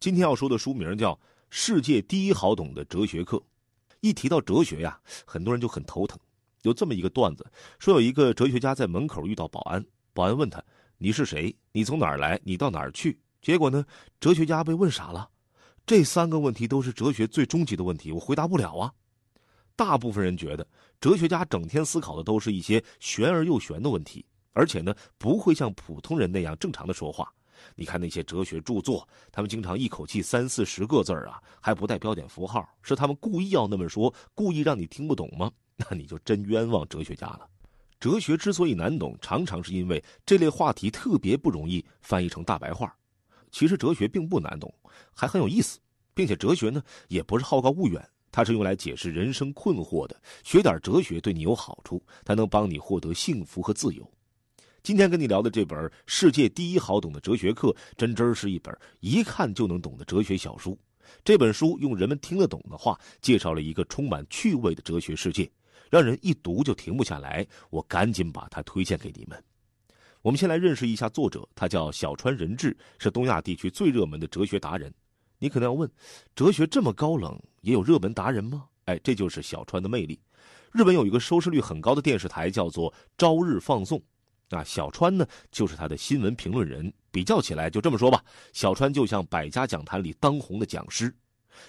今天要说的书名叫《世界第一好懂的哲学课》。一提到哲学呀，很多人就很头疼。有这么一个段子，说有一个哲学家在门口遇到保安，保安问他：“你是谁？你从哪儿来？你到哪儿去？”结果呢，哲学家被问傻了。这三个问题都是哲学最终极的问题，我回答不了啊。大部分人觉得，哲学家整天思考的都是一些玄而又玄的问题，而且呢，不会像普通人那样正常的说话。你看那些哲学著作，他们经常一口气三四十个字儿啊，还不带标点符号，是他们故意要那么说，故意让你听不懂吗？那你就真冤枉哲学家了。哲学之所以难懂，常常是因为这类话题特别不容易翻译成大白话。其实哲学并不难懂，还很有意思，并且哲学呢也不是好高骛远，它是用来解释人生困惑的。学点哲学对你有好处，它能帮你获得幸福和自由。今天跟你聊的这本《世界第一好懂的哲学课》，真真是一本一看就能懂的哲学小书。这本书用人们听得懂的话，介绍了一个充满趣味的哲学世界，让人一读就停不下来。我赶紧把它推荐给你们。我们先来认识一下作者，他叫小川仁志，是东亚地区最热门的哲学达人。你可能要问，哲学这么高冷，也有热门达人吗？哎，这就是小川的魅力。日本有一个收视率很高的电视台，叫做朝日放送。那小川呢，就是他的新闻评论人。比较起来，就这么说吧，小川就像百家讲坛里当红的讲师。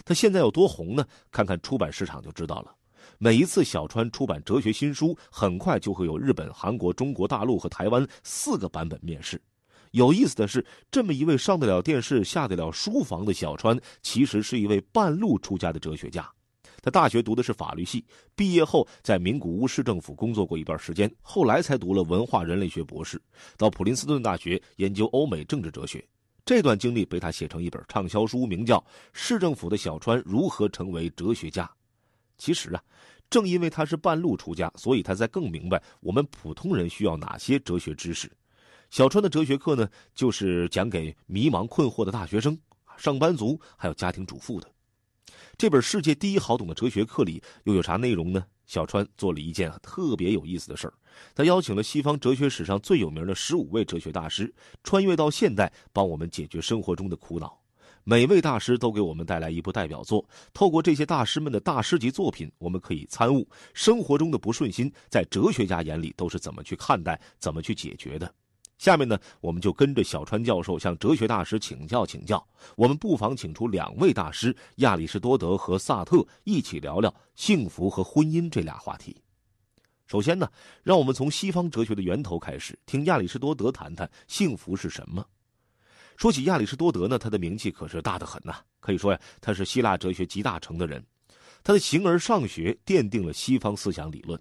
他现在有多红呢？看看出版市场就知道了。每一次小川出版哲学新书，很快就会有日本、韩国、中国大陆和台湾四个版本面世。有意思的是，这么一位上得了电视、下得了书房的小川，其实是一位半路出家的哲学家。他大学读的是法律系，毕业后在名古屋市政府工作过一段时间，后来才读了文化人类学博士，到普林斯顿大学研究欧美政治哲学。这段经历被他写成一本畅销书，名叫《市政府的小川如何成为哲学家》。其实啊，正因为他是半路出家，所以他才更明白我们普通人需要哪些哲学知识。小川的哲学课呢，就是讲给迷茫困惑的大学生、上班族还有家庭主妇的。这本世界第一好懂的哲学课里又有啥内容呢？小川做了一件特别有意思的事儿，他邀请了西方哲学史上最有名的十五位哲学大师，穿越到现代，帮我们解决生活中的苦恼。每位大师都给我们带来一部代表作，透过这些大师们的大师级作品，我们可以参悟生活中的不顺心，在哲学家眼里都是怎么去看待、怎么去解决的。下面呢，我们就跟着小川教授向哲学大师请教请教。我们不妨请出两位大师——亚里士多德和萨特，一起聊聊幸福和婚姻这俩话题。首先呢，让我们从西方哲学的源头开始，听亚里士多德谈谈幸福是什么。说起亚里士多德呢，他的名气可是大得很呐，可以说呀，他是希腊哲学集大成的人，他的形而上学奠定了西方思想理论。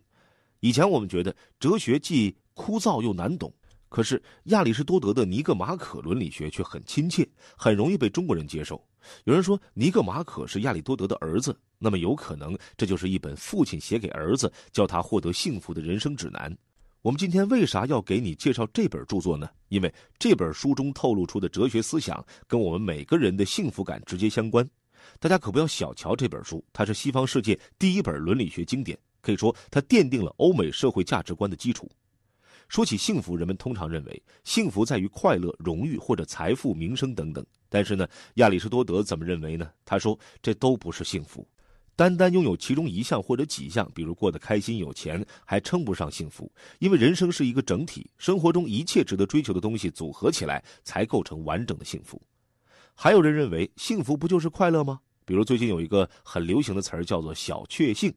以前我们觉得哲学既枯燥又难懂。可是亚里士多德的《尼格马可伦理学》却很亲切，很容易被中国人接受。有人说，《尼格马可》是亚里多德的儿子，那么有可能这就是一本父亲写给儿子，教他获得幸福的人生指南。我们今天为啥要给你介绍这本著作呢？因为这本书中透露出的哲学思想，跟我们每个人的幸福感直接相关。大家可不要小瞧这本书，它是西方世界第一本伦理学经典，可以说它奠定了欧美社会价值观的基础。说起幸福，人们通常认为幸福在于快乐、荣誉或者财富、名声等等。但是呢，亚里士多德怎么认为呢？他说，这都不是幸福。单单拥有其中一项或者几项，比如过得开心、有钱，还称不上幸福。因为人生是一个整体，生活中一切值得追求的东西组合起来，才构成完整的幸福。还有人认为，幸福不就是快乐吗？比如最近有一个很流行的词儿叫做“小确幸”，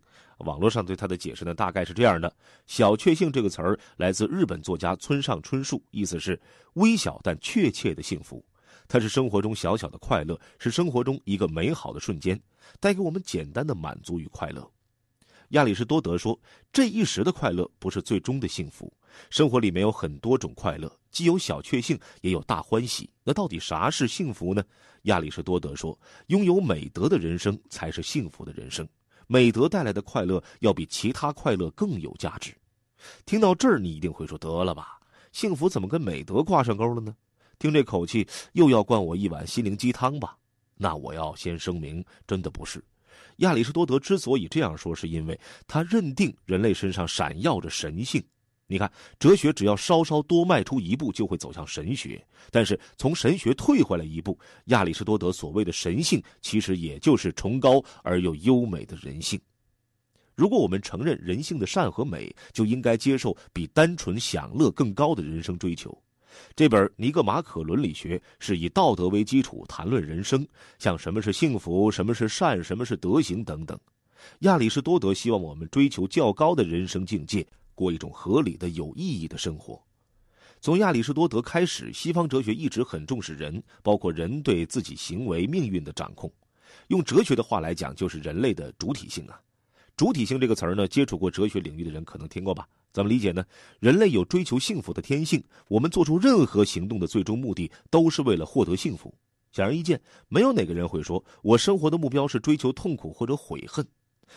网络上对它的解释呢，大概是这样的：“小确幸”这个词儿来自日本作家村上春树，意思是微小但确切的幸福。它是生活中小小的快乐，是生活中一个美好的瞬间，带给我们简单的满足与快乐。亚里士多德说：“这一时的快乐不是最终的幸福。生活里面有很多种快乐，既有小确幸，也有大欢喜。那到底啥是幸福呢？”亚里士多德说：“拥有美德的人生才是幸福的人生。美德带来的快乐要比其他快乐更有价值。”听到这儿，你一定会说得了吧？幸福怎么跟美德挂上钩了呢？听这口气，又要灌我一碗心灵鸡汤吧？那我要先声明，真的不是。亚里士多德之所以这样说，是因为他认定人类身上闪耀着神性。你看，哲学只要稍稍多迈出一步，就会走向神学。但是从神学退回来一步，亚里士多德所谓的神性，其实也就是崇高而又优美的人性。如果我们承认人性的善和美，就应该接受比单纯享乐更高的人生追求。这本《尼格马可伦理学》是以道德为基础谈论人生，像什么是幸福，什么是善，什么是德行等等。亚里士多德希望我们追求较高的人生境界，过一种合理的、有意义的生活。从亚里士多德开始，西方哲学一直很重视人，包括人对自己行为命运的掌控。用哲学的话来讲，就是人类的主体性啊。主体性这个词儿呢，接触过哲学领域的人可能听过吧。怎么理解呢？人类有追求幸福的天性，我们做出任何行动的最终目的都是为了获得幸福。显而易见，没有哪个人会说我生活的目标是追求痛苦或者悔恨。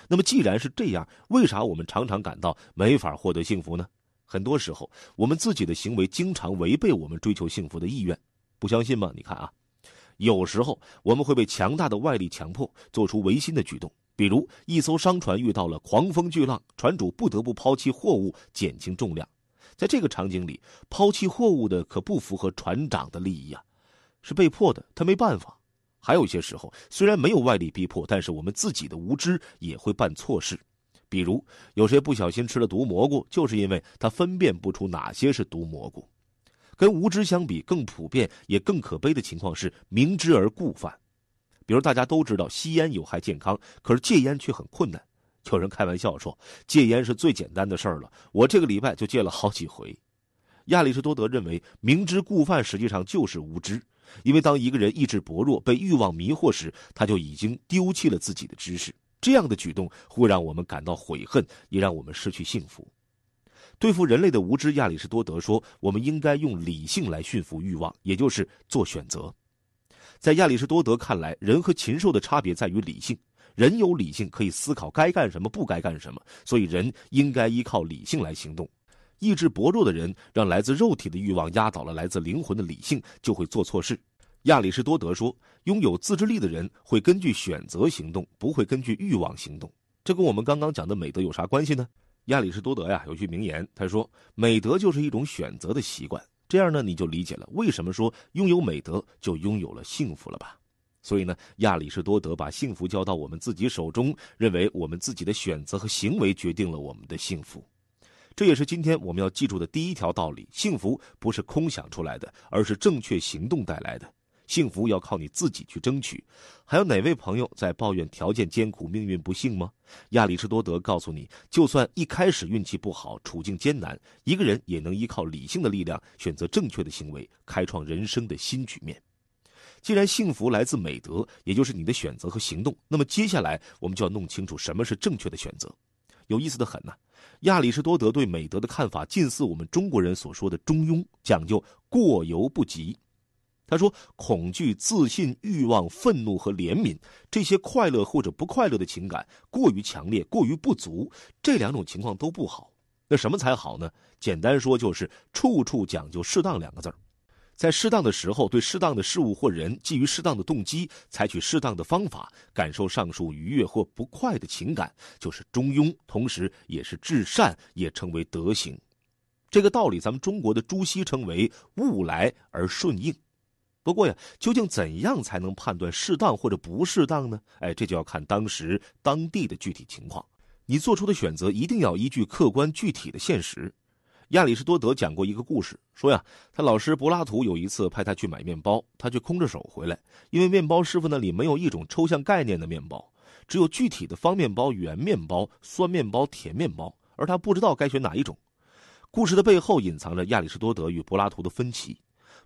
那么，既然是这样，为啥我们常常感到没法获得幸福呢？很多时候，我们自己的行为经常违背我们追求幸福的意愿。不相信吗？你看啊，有时候我们会被强大的外力强迫做出违心的举动。比如，一艘商船遇到了狂风巨浪，船主不得不抛弃货物减轻重量。在这个场景里，抛弃货物的可不符合船长的利益啊，是被迫的，他没办法。还有一些时候，虽然没有外力逼迫，但是我们自己的无知也会办错事。比如，有谁不小心吃了毒蘑菇，就是因为他分辨不出哪些是毒蘑菇。跟无知相比，更普遍也更可悲的情况是明知而故犯。比如，大家都知道吸烟有害健康，可是戒烟却很困难。有人开玩笑说，戒烟是最简单的事儿了。我这个礼拜就戒了好几回。亚里士多德认为，明知故犯实际上就是无知，因为当一个人意志薄弱、被欲望迷惑时，他就已经丢弃了自己的知识。这样的举动会让我们感到悔恨，也让我们失去幸福。对付人类的无知，亚里士多德说，我们应该用理性来驯服欲望，也就是做选择。在亚里士多德看来，人和禽兽的差别在于理性。人有理性，可以思考该干什么、不该干什么，所以人应该依靠理性来行动。意志薄弱的人，让来自肉体的欲望压倒了来自灵魂的理性，就会做错事。亚里士多德说，拥有自制力的人会根据选择行动，不会根据欲望行动。这跟我们刚刚讲的美德有啥关系呢？亚里士多德呀，有句名言，他说：“美德就是一种选择的习惯。”这样呢，你就理解了为什么说拥有美德就拥有了幸福了吧？所以呢，亚里士多德把幸福交到我们自己手中，认为我们自己的选择和行为决定了我们的幸福，这也是今天我们要记住的第一条道理：幸福不是空想出来的，而是正确行动带来的。幸福要靠你自己去争取，还有哪位朋友在抱怨条件艰苦、命运不幸吗？亚里士多德告诉你，就算一开始运气不好、处境艰难，一个人也能依靠理性的力量，选择正确的行为，开创人生的新局面。既然幸福来自美德，也就是你的选择和行动，那么接下来我们就要弄清楚什么是正确的选择。有意思的很呢，亚里士多德对美德的看法近似我们中国人所说的中庸，讲究过犹不及。他说：“恐惧、自信、欲望、愤怒和怜悯，这些快乐或者不快乐的情感，过于强烈，过于不足，这两种情况都不好。那什么才好呢？简单说，就是处处讲究‘适当’两个字儿，在适当的时候，对适当的事物或人，基于适当的动机，采取适当的方法，感受上述愉悦或不快的情感，就是中庸，同时也是至善，也称为德行。这个道理，咱们中国的朱熹称为‘物来而顺应’。”不过呀，究竟怎样才能判断适当或者不适当呢？哎，这就要看当时当地的具体情况。你做出的选择一定要依据客观具体的现实。亚里士多德讲过一个故事，说呀，他老师柏拉图有一次派他去买面包，他却空着手回来，因为面包师傅那里没有一种抽象概念的面包，只有具体的方面包、圆面包、酸面包、甜面包，而他不知道该选哪一种。故事的背后隐藏着亚里士多德与柏拉图的分歧。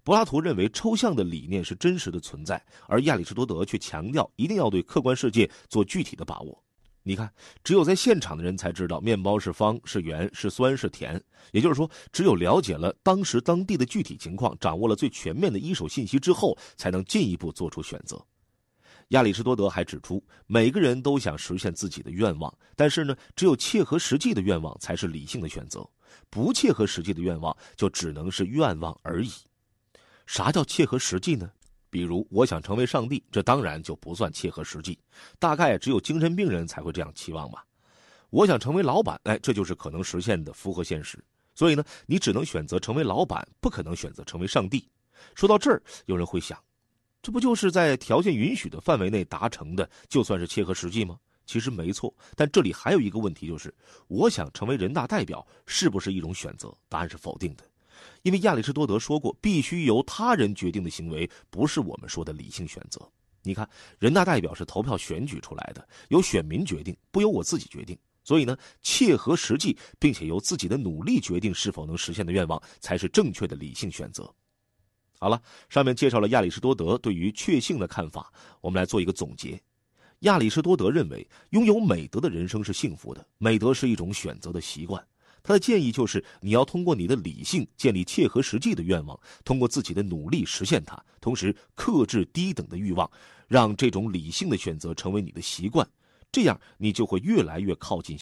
柏拉图认为抽象的理念是真实的存在，而亚里士多德却强调一定要对客观世界做具体的把握。你看，只有在现场的人才知道面包是方是圆是酸是甜。也就是说，只有了解了当时当地的具体情况，掌握了最全面的一手信息之后，才能进一步做出选择。亚里士多德还指出，每个人都想实现自己的愿望，但是呢，只有切合实际的愿望才是理性的选择，不切合实际的愿望就只能是愿望而已。啥叫切合实际呢？比如，我想成为上帝，这当然就不算切合实际，大概只有精神病人才会这样期望吧。我想成为老板，哎，这就是可能实现的，符合现实。所以呢，你只能选择成为老板，不可能选择成为上帝。说到这儿，有人会想，这不就是在条件允许的范围内达成的，就算是切合实际吗？其实没错，但这里还有一个问题，就是我想成为人大代表，是不是一种选择？答案是否定的。因为亚里士多德说过，必须由他人决定的行为，不是我们说的理性选择。你看，人大代表是投票选举出来的，由选民决定，不由我自己决定。所以呢，切合实际，并且由自己的努力决定是否能实现的愿望，才是正确的理性选择。好了，上面介绍了亚里士多德对于确信的看法，我们来做一个总结。亚里士多德认为，拥有美德的人生是幸福的，美德是一种选择的习惯。他的建议就是，你要通过你的理性建立切合实际的愿望，通过自己的努力实现它，同时克制低等的欲望，让这种理性的选择成为你的习惯，这样你就会越来越靠近。